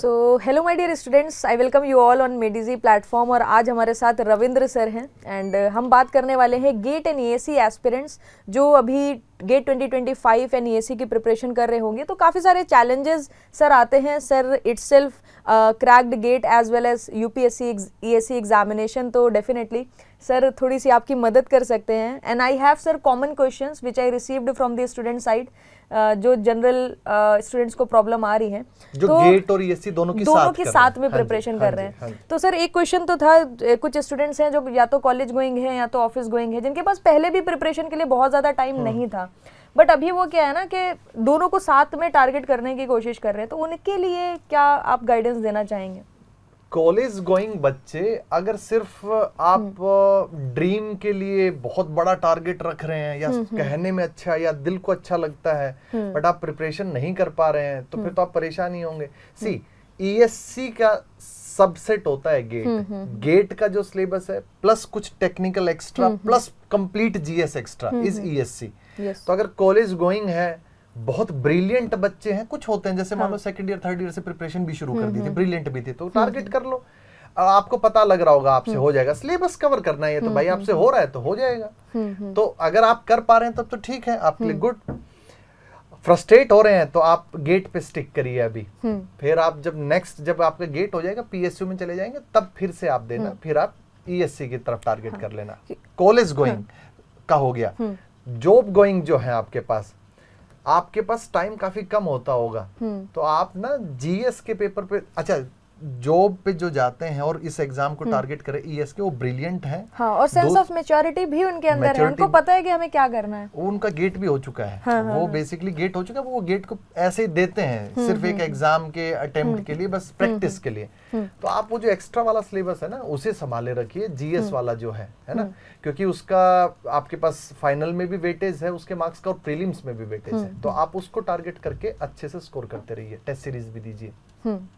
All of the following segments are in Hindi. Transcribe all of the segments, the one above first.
So hello my dear students I welcome you all on Made Easy platform और आज हमारे साथ रविंद्र सर हैं एंड uh, हम बात करने वाले हैं गेट एंड ईएससी एस्पिरेंट्स जो अभी गेट 2025 एंड ईएससी की प्रिपरेशन कर रहे होंगे तो काफ़ी सारे चैलेंजेस सर आते हैं sir self cracked GATE as well as U P S C examination तो डेफिनेटली सर थोड़ी सी आपकी मदद कर सकते हैं and I have sir common question which I received from the student side जो जनरल स्टूडेंट्स uh, को प्रॉब्लम आ रही है जो तो गेट और ईएससी e दोनों के दोनों साथ के साथ में प्रिपरेशन कर रहे हैं हाँ हाँ हाँ तो सर एक क्वेश्चन तो था कुछ स्टूडेंट्स हैं जो या तो कॉलेज गोइंग है या तो ऑफिस गोइंग है जिनके पास पहले भी प्रिपरेशन के लिए बहुत ज़्यादा टाइम नहीं था बट अभी वो क्या है ना कि दोनों को साथ में टारगेट करने की कोशिश कर रहे हैं तो उनके लिए क्या आप गाइडेंस देना चाहेंगे कॉलेज गोइंग बच्चे अगर सिर्फ आप हम्म। ड्रीम के लिए बहुत बड़ा टारगेट रख रहे हैं या हम्म, हम्म। कहने में अच्छा या दिल को अच्छा लगता है बट आप प्रिपरेशन नहीं कर पा रहे हैं तो फिर तो आप परेशान ही होंगे सी ईएससी e का सबसेट होता है गेट गेट का जो सिलेबस है प्लस कुछ technical extra plus complete GS extra is ESE yes. तो अगर कॉलेज गोइंग है बहुत ब्रिलियंट बच्चे हैं कुछ होते हैं जैसे हाँ. मान लो सेकंड ईयर थर्ड ईयर से प्रिपरेशन भी शुरू हम्म, कर दी थी ब्रिलियंट हम्म। भी थी तो टारगेट हम्म, कर लो आपको पता लग रहा होगा आपसे हो जाएगा सिलेबस कवर करना है तो भाई आपसे हो रहा है तो हो जाएगा तो अगर आप कर पा रहे हैं तब तो ठीक है आपके लिए गुड फ्रस्ट्रेट हो रहे हैं तो आप गेट पे स्टिक करिए अभी फिर आप जब नेक्स्ट जब आपका गेट हो जाएगा पीएसयू में चले जाएंगे तब फिर से आप देना फिर आप ईएससी e की तरफ टारगेट हाँ। कर लेना कॉलेज गोइंग हाँ। का हो गया जॉब गोइंग जो है आपके पास आपके पास टाइम काफी कम होता होगा हम्म। तो आप ना जीएस के पेपर पे अच्छा जॉब पे जो जाते हैं और इस एग्जाम को टारगेट हम्म। करें ईएस e के वो ब्रिलियंट हैं हाँ, और सेंस ऑफ मेच्योरिटी भी उनके अंदर है उनको पता है कि हमें क्या करना है उनका गेट भी हो चुका है हाँ, हाँ वो हाँ, बेसिकली गेट हो चुका है वो गेट को ऐसे ही देते हैं हम्म, सिर्फ एक एग्जाम हम्म, के अटेम्प्ट के लिए बस प्रैक्टिस के लिए तो आप वो जो एक्स्ट्रा वाला सिलेबस है ना उसे संभाले रखिए जीएस वाला जो है है ना क्योंकि उसका आपके पास फाइनल में भी वेटेज है उसके मार्क्स का और प्रीलिम्स में भी वेटेज है तो आप उसको टारगेट करके अच्छे से स्कोर करते रहिए टेस्ट सीरीज भी दीजिए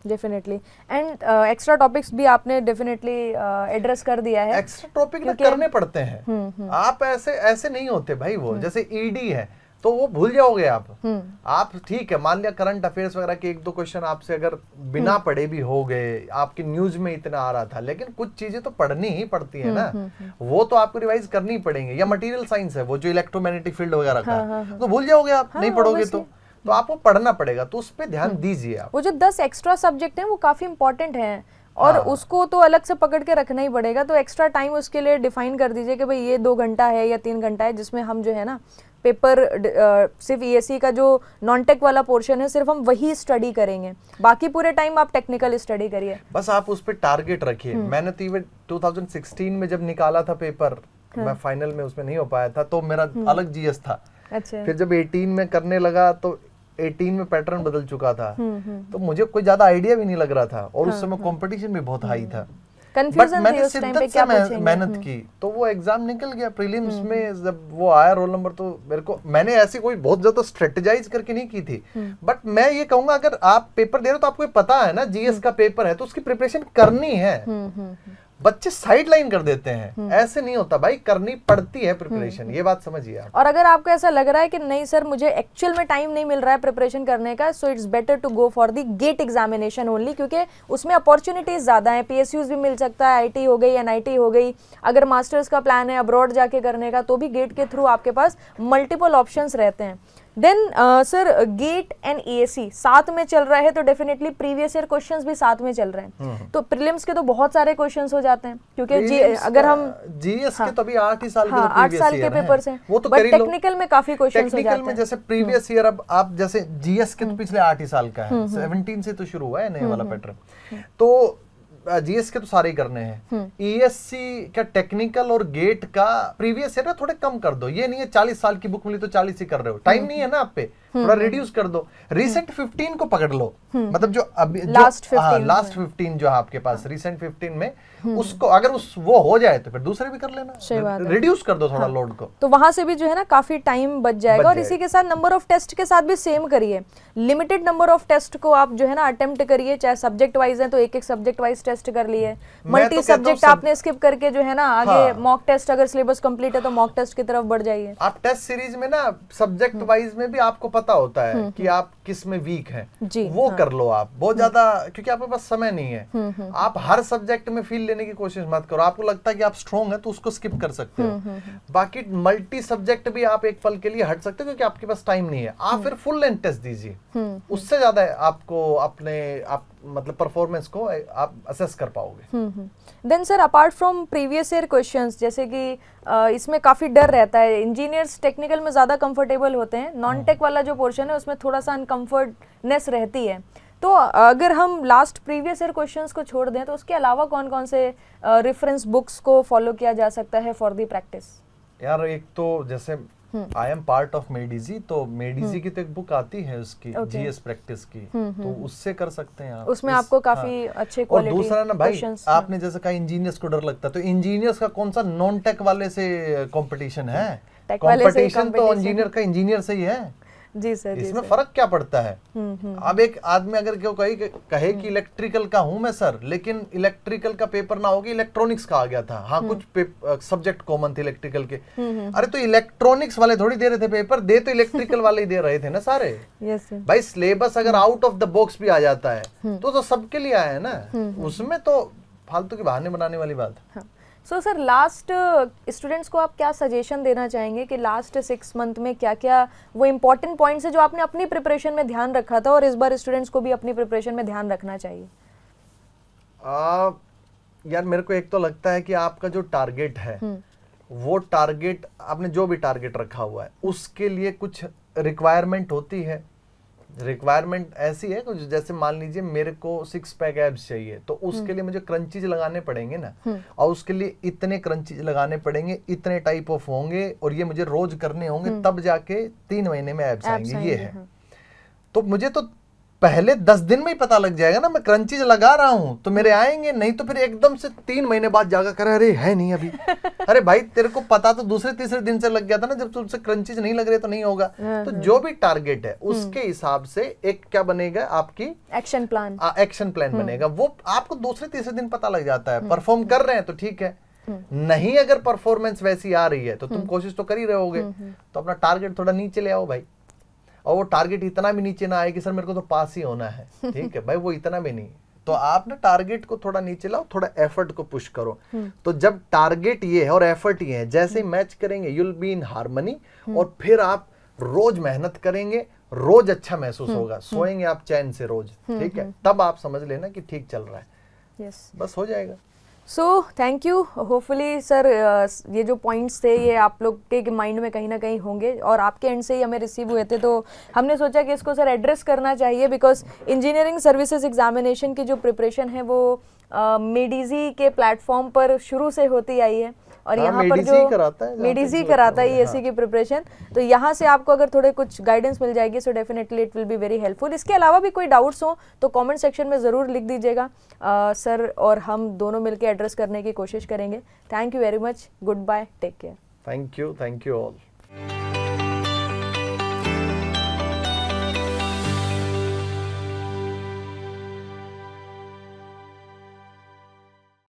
डेफिनेटली एंड एक्स्ट्रा टॉपिक्स भी आपने डेफिनेटली एड्रेस uh, कर दिया है एक्स्ट्रा टॉपिक करने पड़ते हैं हुँ, हम्म, हुँ. हम्म। आप ऐसे ऐसे नहीं होते भाई वो हम्म। जैसे ईडी e है तो वो भूल जाओगे आप आप ठीक है मान लिया करंट अफेयर्स वगैरह के एक दो क्वेश्चन आपसे अगर बिना पढ़े भी हो गए आपकी न्यूज में इतना आ रहा था लेकिन कुछ चीजें तो पढ़नी ही पड़ती है ना वो तो आपको रिवाइज करनी पड़ेंगे या मटेरियल साइंस है वो जो इलेक्ट्रोमैग्नेटिक फील्ड वगैरह हाँ, का हाँ, हाँ। तो भूल जाओगे आप नहीं पढ़ोगे तो तो आपको पढ़ना पड़ेगा तो उस पर ध्यान हम्म। दीजिए आप वो जो दस एक्स्ट्रा सब्जेक्ट हैं वो काफ़ी इंपॉर्टेंट हैं और हाँ। उसको तो अलग से पकड़ के रखना ही पड़ेगा तो एक्स्ट्रा टाइम उसके लिए डिफाइन कर दीजिए कि भाई ये दो घंटा है या तीन घंटा है जिसमें हम जो है ना पेपर आ, सिर्फ ईएससी का जो नॉन टेक वाला पोर्शन है सिर्फ हम वही स्टडी करेंगे बाकी पूरे टाइम आप टेक्निकल स्टडी करिए बस आप उस पर टारगेट रखिए हम्म। मैंने तो इवन 2016 में जब निकाला था पेपर हाँ। मैं फाइनल में उसमें नहीं हो पाया था तो मेरा हम्म। अलग जीएस था अच्छा फिर जब 18 में करने लगा तो 18 में पैटर्न बदल चुका था हम्म, हम्म। तो मुझे कोई ज्यादा आइडिया भी नहीं लग रहा था और उस हाँ, समय कंपटीशन हाँ। भी बहुत हाई था बट हम्म। मैंने शिद्दत से मेहनत की तो वो एग्जाम निकल गया प्रीलिम्स में जब वो आया रोल नंबर तो मेरे को मैंने ऐसी कोई बहुत ज्यादा स्ट्रेटेजाइज करके नहीं की थी बट मैं ये कहूंगा अगर आप पेपर दे रहे हो तो आपको पता है ना जीएस का पेपर है तो उसकी प्रिपरेशन करनी है बच्चे साइड लाइन कर देते हैं हम्म। ऐसे नहीं होता भाई करनी पड़ती है प्रिपरेशन हम्म, हम्म। ये बात समझिए और अगर आपको ऐसा लग रहा है कि नहीं सर मुझे एक्चुअल में टाइम नहीं मिल रहा है प्रिपरेशन करने का so it's better to go for the GATE examination only क्योंकि उसमें अपॉर्चुनिटीज ज्यादा है पी भी मिल सकता है आई हो गई एन हो गई अगर मास्टर्स का प्लान है अब्रॉड जाके करने का तो भी गेट के थ्रू आपके पास मल्टीपल ऑप्शन रहते हैं then sir GATE and ESE साथ में चल रहा है तो डेफिनेटली प्रीवियस ईयर क्वेश्चंस भी साथ में चल रहे हैं हम्म। तो प्रीलिम्स के तो बहुत सारे क्वेश्चंस हो जाते हैं क्योंकि अगर हम जीएस हाँ, के तो अभी आठ ही साल तो हाँ, आठ साल के पेपर है वो तो टेक्निकल में काफी क्वेश्चन हो जाते जैसे प्रीवियस हम्म। ईयर अब आप जैसे जीएस के तो हम्म। पिछले आठ ही साल का है सेवनटीन से तो शुरू हुआ है नए वाला पैटर्न तो जीएस के तो सारे ही करने हैं ईएससी हम्म। e का टेक्निकल और गेट का प्रीवियस है ना थोड़े कम कर दो ये नहीं है चालीस साल की बुक मिली तो चालीस ही कर रहे हो टाइम हम्म। नहीं है ना आप पे थोड़ा रिड्यूस हम्म, हम्म। कर दो रिसेंट फिफ्टीन हम्म। को पकड़ लो मतलब जो अभी लास्ट लास्ट फिफ्टीन जो हाँ, आपके पास रिसेंट हाँ। फिफ्टीन में उसको अगर उस वो हो जाए तो फिर दूसरे भी कर लेना रिड्यूस कर दो थोड़ा लोड हाँ। को तो वहां से भी जो है ना काफी टाइम बच जाएगा और इसी के साथ नंबर ऑफ टेस्ट के साथ भी सेम करिए लिमिटेड नंबर ऑफ टेस्ट को आप जो है ना अटेम्प्ट करिए चाहे सब्जेक्ट वाइज है तो एक एक सब्जेक्ट वाइज टेस्ट कर लिए मल्टी तो सब्जेक्ट आपने स्किप करके जो है ना आगे मॉक टेस्ट अगर सिलेबस कंप्लीट है तो मॉक टेस्ट की तरफ बढ़ जाइए आप टेस्ट सीरीज में ना सब्जेक्ट वाइज में भी आपको पता होता है हम्म, कि हम्म। आप किस में वीक हैं वो हाँ। कर लो आप बहुत हम्म। ज्यादा क्योंकि आपके पास समय नहीं है आप हर सब्जेक्ट में फील लेने की कोशिश मत करो आपको लगता है कि आप स्ट्रॉन्ग है तो उसको स्किप कर सकते हो बाकी मल्टी सब्जेक्ट भी आप एक पल के लिए हट सकते हो क्योंकि आपके पास टाइम नहीं है आप फिर फुल लेंथ टेस्ट दीजिए उससे ज्यादा आपको अपने आप मतलब परफॉर्मेंस को आप असेस कर पाओगे then sir apart from previous year questions जैसे कि इसमें काफ़ी डर रहता है इंजीनियर्स टेक्निकल में ज़्यादा कंफर्टेबल होते हैं नॉन हाँ। टेक वाला जो पोर्शन है उसमें थोड़ा सा अनकम्फर्टनेस रहती है तो अगर हम लास्ट प्रीवियस ईयर क्वेश्चंस को छोड़ दें तो उसके अलावा कौन कौन से रेफरेंस बुक्स को फॉलो किया जा सकता है फॉर दी प्रैक्टिस यार एक तो जैसे I am part of Made Easy तो मेडिजी हम्म। की तो एक बुक आती है उसकी जीएस प्रैक्टिस की हम्म, हम्म। तो उससे कर सकते हैं आप उसमें आपको काफी हाँ। अच्छे और दूसरा ना भाई हाँ। आपने जैसे कहा इंजीनियर्स को डर लगता है तो इंजीनियर्स का कौन सा नॉन टेक वाले से कॉम्पिटिशन है कॉम्पिटिशन तो इंजीनियर का इंजीनियर से ही है जी सर इसमें फर्क क्या पड़ता है हम्म, हम्म। अब एक आदमी अगर क्यों कही कहे कि हम्म। इलेक्ट्रिकल का हूं मैं सर लेकिन इलेक्ट्रिकल का पेपर ना होगी इलेक्ट्रॉनिक्स का आ गया था हाँ कुछ सब्जेक्ट कॉमन थे इलेक्ट्रिकल के अरे तो इलेक्ट्रॉनिक्स वाले थोड़ी दे रहे थे पेपर दे तो इलेक्ट्रिकल वाले ही दे रहे थे ना सारे भाई सिलेबस अगर आउट ऑफ द बॉक्स भी आ जाता है तो, तो सबके लिए आया है ना उसमें तो फालतू के बहाने बनाने वाली बात है हाँ। सो सर लास्ट स्टूडेंट्स को आप क्या सजेशन देना चाहेंगे कि लास्ट सिक्स मंथ में क्या क्या वो इम्पोर्टेंट पॉइंट्स है जो आपने अपनी प्रिपरेशन में ध्यान रखा था और इस बार स्टूडेंट्स को भी अपनी प्रिपरेशन में ध्यान रखना चाहिए यार मेरे को एक तो लगता है कि आपका जो टारगेट है हम्म। वो टारगेट आपने जो भी टारगेट रखा हुआ है उसके लिए कुछ रिक्वायरमेंट होती है रिक्वायरमेंट ऐसी है कुछ जैसे मान लीजिए मेरे को सिक्स पैक एब्स चाहिए तो उसके हम्म। लिए मुझे क्रंचीज लगाने पड़ेंगे ना हम्म। और उसके लिए इतने क्रंचीज लगाने पड़ेंगे इतने टाइप ऑफ होंगे और ये मुझे रोज करने होंगे हम्म। तब जाके तीन महीने में एब्स आएंगे ये है हाँ। तो मुझे तो पहले दस दिन में ही पता लग जाएगा ना मैं क्रंचीज लगा रहा हूँ तो मेरे आएंगे नहीं तो फिर एकदम से तीन महीने बाद जाकर कर अरे है नहीं अभी अरे भाई तेरे को पता तो दूसरे तीसरे दिन से लग गया था ना जब तुमसे क्रंचीज नहीं लग रही तो नहीं होगा हाँ, तो हाँ। जो भी टारगेट है हम्म। उसके हिसाब से एक क्या बनेगा आपकी एक्शन प्लान एक्शन प्लान बनेगा वो आपको दूसरे तीसरे दिन पता लग जाता है परफॉर्म हम्म। कर रहे हैं तो ठीक है हम्म। नहीं अगर परफॉर्मेंस वैसी आ रही है तो तुम कोशिश तो कर ही रहोगे तो अपना टारगेट थोड़ा नीचे ले आओ भाई और वो टारगेट इतना भी नीचे ना आए कि सर मेरे को तो पास ही होना है ठीक है भाई वो इतना भी नहीं तो आप ना टारगेट को थोड़ा नीचे लाओ थोड़ा एफर्ट को पुश करो हम्म। तो जब टारगेट ये है और एफर्ट ये है जैसे मैच हम्म। करेंगे यूल बी इन हारमनी और फिर आप रोज मेहनत करेंगे रोज अच्छा महसूस हम्म। होगा सोएंगे आप चैन से रोज ठीक है तब आप समझ लेना कि ठीक चल रहा है बस हो जाएगा so thank you hopefully sir ये जो पॉइंट्स थे ये आप लोग के माइंड में कहीं ना कहीं होंगे और आपके एंड से ही हमें रिसीव हुए थे तो हमने सोचा कि इसको सर एड्रेस करना चाहिए बिकॉज इंजीनियरिंग सर्विसेज एग्जामिनेशन की जो प्रिपरेशन है वो मेडिजी uh, के प्लेटफॉर्म पर शुरू से होती आई है और हाँ, यहाँ पर जो कराता है मेडिसी कराता है ई e हाँ। की प्रिपरेशन तो यहाँ से आपको अगर थोड़े कुछ गाइडेंस मिल जाएगी so definitely it will be very helpful इसके अलावा भी कोई डाउट्स हो तो कॉमेंट सेक्शन में ज़रूर लिख दीजिएगा सर और हम दोनों मिलकर एड्रेस करने की कोशिश करेंगे thank you very much goodbye take care thank you thank you all